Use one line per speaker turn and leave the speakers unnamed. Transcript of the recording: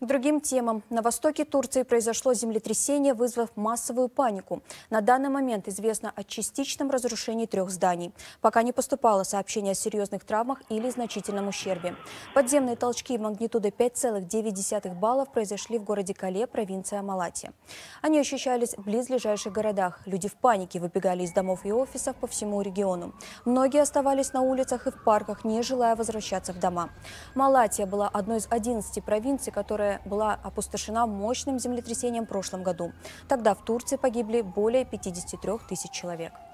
К другим темам. На востоке Турции произошло землетрясение, вызвав массовую панику. На данный момент известно о частичном разрушении трех зданий. Пока не поступало сообщение о серьезных травмах или значительном ущербе. Подземные толчки магнитудой 5,9 баллов произошли в городе Кале, провинция Малатия. Они ощущались в близлежащих городах. Люди в панике выбегали из домов и офисов по всему региону. Многие оставались на улицах и в парках, не желая возвращаться в дома. Малатия была одной из 11 провинций, которая которая была опустошена мощным землетрясением в прошлом году. Тогда в Турции погибли более 53 тысяч человек.